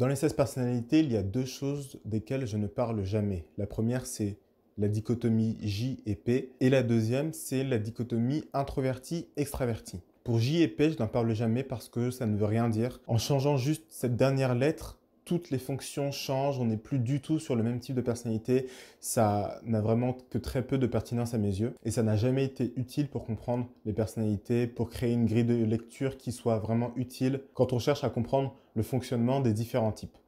Dans les 16 personnalités, il y a deux choses desquelles je ne parle jamais. La première, c'est la dichotomie J et P, et la deuxième, c'est la dichotomie introvertie extraverti Pour J et P, je n'en parle jamais parce que ça ne veut rien dire. En changeant juste cette dernière lettre, toutes les fonctions changent, on n'est plus du tout sur le même type de personnalité, ça n'a vraiment que très peu de pertinence à mes yeux et ça n'a jamais été utile pour comprendre les personnalités, pour créer une grille de lecture qui soit vraiment utile quand on cherche à comprendre le fonctionnement des différents types.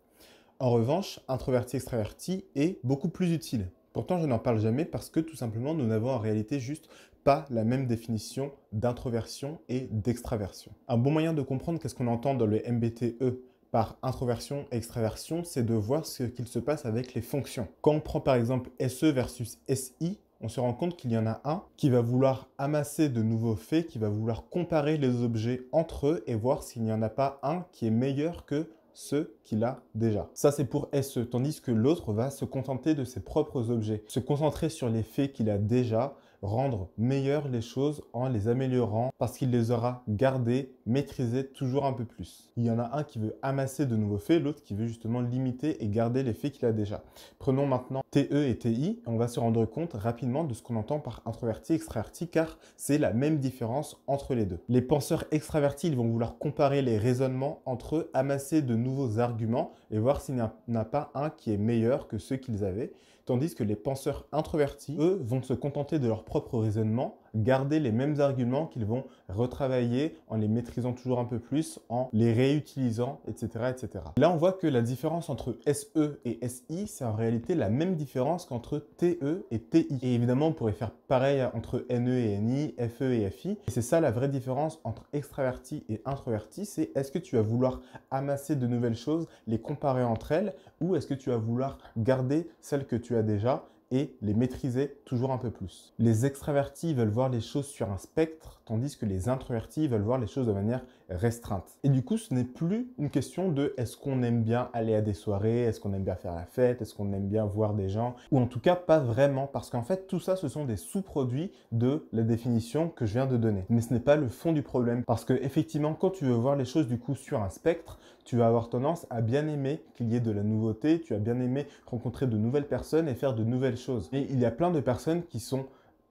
En revanche, introverti-extraverti est beaucoup plus utile. Pourtant, je n'en parle jamais parce que tout simplement, nous n'avons en réalité juste pas la même définition d'introversion et d'extraversion. Un bon moyen de comprendre qu'est-ce qu'on entend dans le MBTE par introversion et extraversion, c'est de voir ce qu'il se passe avec les fonctions. Quand on prend par exemple SE versus SI, on se rend compte qu'il y en a un qui va vouloir amasser de nouveaux faits, qui va vouloir comparer les objets entre eux et voir s'il n'y en a pas un qui est meilleur que ceux qu'il a déjà. Ça, c'est pour SE, tandis que l'autre va se contenter de ses propres objets, se concentrer sur les faits qu'il a déjà, rendre meilleures les choses en les améliorant parce qu'il les aura gardés maîtriser toujours un peu plus. Il y en a un qui veut amasser de nouveaux faits, l'autre qui veut justement limiter et garder les faits qu'il a déjà. Prenons maintenant TE et TI, on va se rendre compte rapidement de ce qu'on entend par introverti, extraverti, car c'est la même différence entre les deux. Les penseurs extravertis, vont vouloir comparer les raisonnements entre eux, amasser de nouveaux arguments et voir s'il n'y en a pas un qui est meilleur que ceux qu'ils avaient, tandis que les penseurs introvertis, eux, vont se contenter de leur propre raisonnement garder les mêmes arguments qu'ils vont retravailler en les maîtrisant toujours un peu plus, en les réutilisant, etc. etc. Là, on voit que la différence entre SE et SI, c'est en réalité la même différence qu'entre TE et TI. Et évidemment, on pourrait faire pareil entre NE et NI, FE et FI. Et c'est ça la vraie différence entre extraverti et introverti, c'est est-ce que tu vas vouloir amasser de nouvelles choses, les comparer entre elles, ou est-ce que tu vas vouloir garder celles que tu as déjà et les maîtriser toujours un peu plus. Les extravertis veulent voir les choses sur un spectre, tandis que les introvertis veulent voir les choses de manière restreinte. Et du coup, ce n'est plus une question de est-ce qu'on aime bien aller à des soirées, est-ce qu'on aime bien faire la fête, est-ce qu'on aime bien voir des gens, ou en tout cas pas vraiment, parce qu'en fait, tout ça, ce sont des sous-produits de la définition que je viens de donner. Mais ce n'est pas le fond du problème, parce que effectivement, quand tu veux voir les choses du coup sur un spectre, tu vas avoir tendance à bien aimer qu'il y ait de la nouveauté, tu as bien aimé rencontrer de nouvelles personnes et faire de nouvelles choses. Et il y a plein de personnes qui sont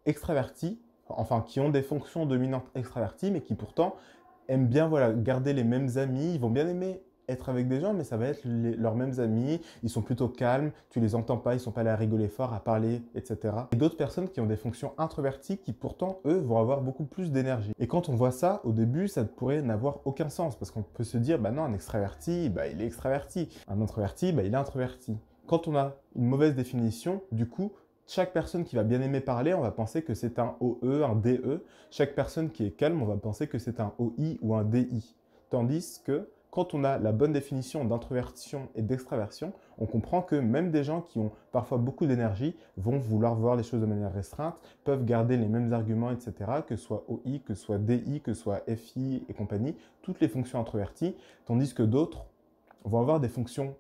extraverties, enfin qui ont des fonctions dominantes extraverties, mais qui pourtant aiment bien voilà, garder les mêmes amis, ils vont bien aimer être avec des gens, mais ça va être leurs mêmes amis, ils sont plutôt calmes, tu les entends pas, ils sont pas là à rigoler fort, à parler, etc. Et d'autres personnes qui ont des fonctions introverties qui pourtant, eux, vont avoir beaucoup plus d'énergie. Et quand on voit ça, au début, ça ne pourrait n'avoir aucun sens, parce qu'on peut se dire, bah non, un extraverti, bah il est extraverti, un introverti, bah il est introverti. Quand on a une mauvaise définition, du coup, chaque personne qui va bien aimer parler, on va penser que c'est un OE, un DE. Chaque personne qui est calme, on va penser que c'est un OI ou un DI. Tandis que quand on a la bonne définition d'introversion et d'extraversion, on comprend que même des gens qui ont parfois beaucoup d'énergie vont vouloir voir les choses de manière restreinte, peuvent garder les mêmes arguments, etc., que ce soit OI, que ce soit DI, que ce soit FI et compagnie, toutes les fonctions introverties, tandis que d'autres vont avoir des fonctions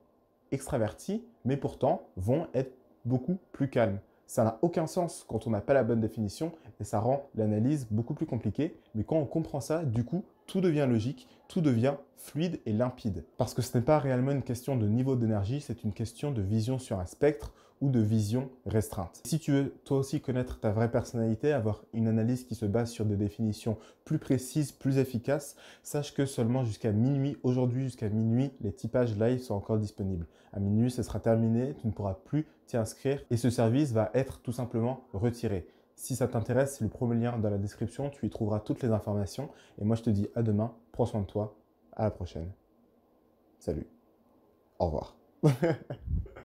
extraverties, mais pourtant vont être beaucoup plus calmes. Ça n'a aucun sens quand on n'a pas la bonne définition et ça rend l'analyse beaucoup plus compliquée. Mais quand on comprend ça, du coup, tout devient logique, tout devient fluide et limpide. Parce que ce n'est pas réellement une question de niveau d'énergie, c'est une question de vision sur un spectre ou de vision restreinte. Si tu veux toi aussi connaître ta vraie personnalité, avoir une analyse qui se base sur des définitions plus précises, plus efficaces, sache que seulement jusqu'à minuit, aujourd'hui jusqu'à minuit, les typages live sont encore disponibles. À minuit, ce sera terminé, tu ne pourras plus t'y inscrire et ce service va être tout simplement retiré. Si ça t'intéresse, c'est le premier lien dans la description, tu y trouveras toutes les informations et moi je te dis à demain, prends soin de toi, à la prochaine. Salut. Au revoir.